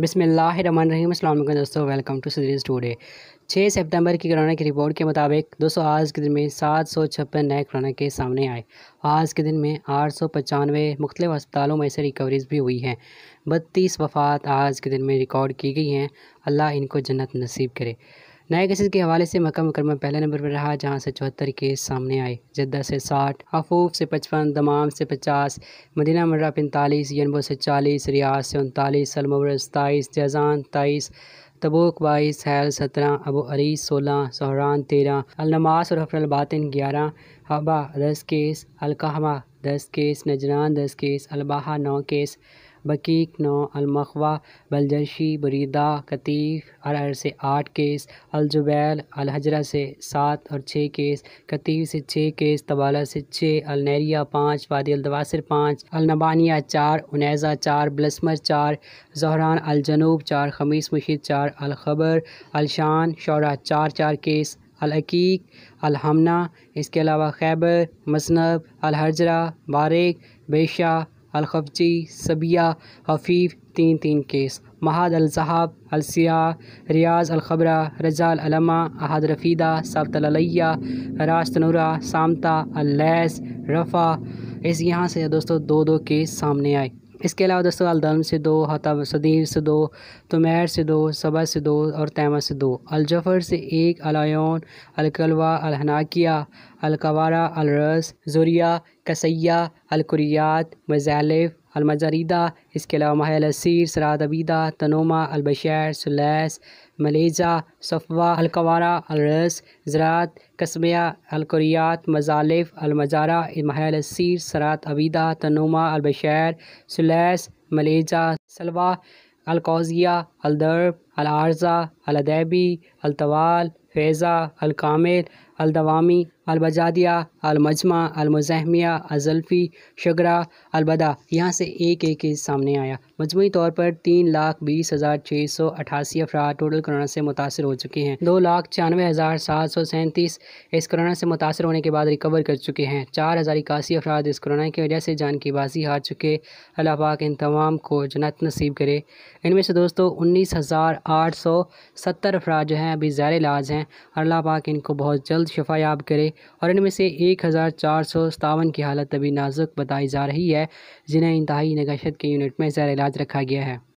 बिसमीम अल्लाम दोस्तों वेलकम टू सीरीज़ टूडे छः सितंबर की कोरोना की रिपोर्ट के मुताबिक दोस्तों आज के दिन में सात सौ छप्पन नए कोरोना के सामने आए आज के दिन में आठ सौ पचानवे मुख्तलिफ अस्पतालों में से रिकवरीज भी हुई हैं बत्तीस वफ़ात आज के दिन में रिकॉर्ड की गई हैं अल्लाह इनको जन्नत नसीब करे नए केसेज के हवाले से मक्का मुकरमा पहले नंबर पर रहा जहाँ से चौहत्तर केस सामने आए जद्दा से साठ हफूफ से पचपन दमाम से पचास मदीना मर्रा पैंतालीस यनबो से चालीस रियाज से उनतालीस सलमर सताईस जैजान तेईस तबोक बाईस हैल सत्रह अबू अरीस सोलह सहरान तेरह अलनमास और अलबातिन ग्यारह हबा दस केस अलकहमा दस केस नजरान दस केस अलबाहा नौ केस बकीक नौ अलमखवा बलजशी बरीदा कतीफ़ अरहर से आठ केस अलजुबैल अलहजरा से सात और छः केस कतीफ़ से छः केस तबाला से छः अलनरिया पाँच वादी अलदवासर पाँच अलनबानिया चार उनैज़ा चार बलसमर चार जहरान अलजनूब चार खमीस मुशीद चार अलखबर अलशान शौरा चार चार केस अलकीक अलहमना इसके अलावा खैबर मसनब अलहजरा बारिक बेशा अलखबजी सबिया हफीफ तीन तीन केस महाद अलहब अलसिया रियाज अलखबरा रजाल अलमा अहद रफ़ीदा साबतलैया राज तनूरा सामता अलैस रफ़ा इस यहाँ से दोस्तों दो दो केस सामने आए इसके अलावा दोस्तों अलदम से दो हताब सदीर से दो तुमैर से दो सबा से दो और तैमा से दो अलजफ़र से एक अलायन अलकलवा अलहनाकिया अलकवारा अलरस ज़ुरिया कसैया अलकुरियात मज़ालिफ़ अलमजरीदा इसके अलावा सराद अबीदा तनोमा अलबशैर सुलैस मलेजा सफ़वा अलकवारा अलरस ज़रात कस्बिया अलकुरियात मजालफ अलमजारा माहलसर सरात अबीदा तनोमा अलबशैर सुलैस मलेजा सलवा अलकोजिया अलदर्ब अलारजा अलदैबी अलतवाल फैज़ा अलकामिल अलदवामी अलबजादिया अलमजमा अलमज़हमिया अजल्फ़ी शगरा अलबदा यहाँ से एक एक केस सामने आया मजमू तौर पर तीन लाख बीस हज़ार छः सौ अठासी अफराद टोटल कोरोना से मुतासर हो चुके हैं दो लाख छियानवे हज़ार सात सौ सैंतीस इस कोरोना से मुतासर होने के बाद रिकवर कर चुके हैं चार हज़ार इक्यासी अफराद इस कोरोना की वजह से जान की बाजी हार चुके अल्लाह पाक इन तमाम को जन्नत नसीब करे इनमें से दोस्तों उन्नीस हज़ार आठ सौ सत्तर अफराज जो हैं अभी ज़ैर इलाज हैं अल्लाह पाक इनको बहुत जल्द शफा याब करे और इनमें से एक हज़ार चार सौ सतावन की हालत अभी नाजुक बताई जा रही है जिन्हें इंतहाई नगाशत के यूनिट में ज़ैर इलाज रखा गया है